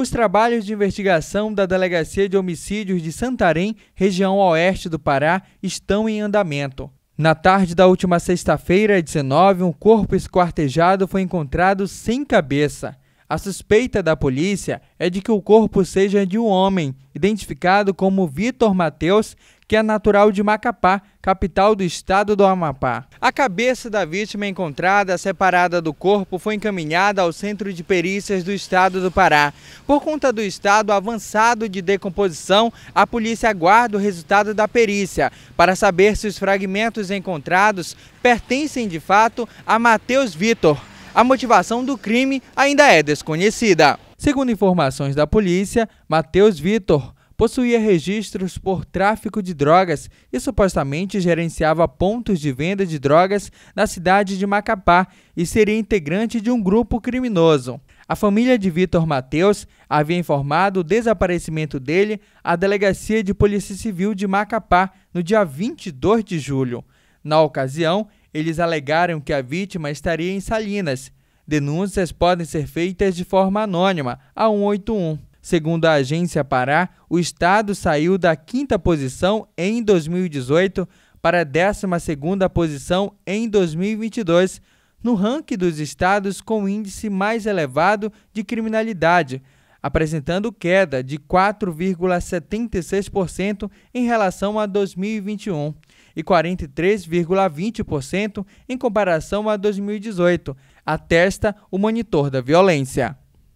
Os trabalhos de investigação da Delegacia de Homicídios de Santarém, região oeste do Pará, estão em andamento. Na tarde da última sexta-feira, 19, um corpo esquartejado foi encontrado sem cabeça. A suspeita da polícia é de que o corpo seja de um homem, identificado como Vitor Mateus, que é natural de Macapá, capital do estado do Amapá. A cabeça da vítima encontrada, separada do corpo, foi encaminhada ao Centro de Perícias do Estado do Pará. Por conta do estado avançado de decomposição, a polícia aguarda o resultado da perícia para saber se os fragmentos encontrados pertencem de fato a Matheus Vitor. A motivação do crime ainda é desconhecida. Segundo informações da polícia, Matheus Vitor possuía registros por tráfico de drogas e supostamente gerenciava pontos de venda de drogas na cidade de Macapá e seria integrante de um grupo criminoso. A família de Vitor Mateus havia informado o desaparecimento dele à Delegacia de Polícia Civil de Macapá no dia 22 de julho. Na ocasião, eles alegaram que a vítima estaria em Salinas. Denúncias podem ser feitas de forma anônima a 181. Segundo a agência Pará, o estado saiu da quinta posição em 2018 para a 12 posição em 2022 no ranking dos estados com índice mais elevado de criminalidade, apresentando queda de 4,76% em relação a 2021 e 43,20% em comparação a 2018, atesta o monitor da violência.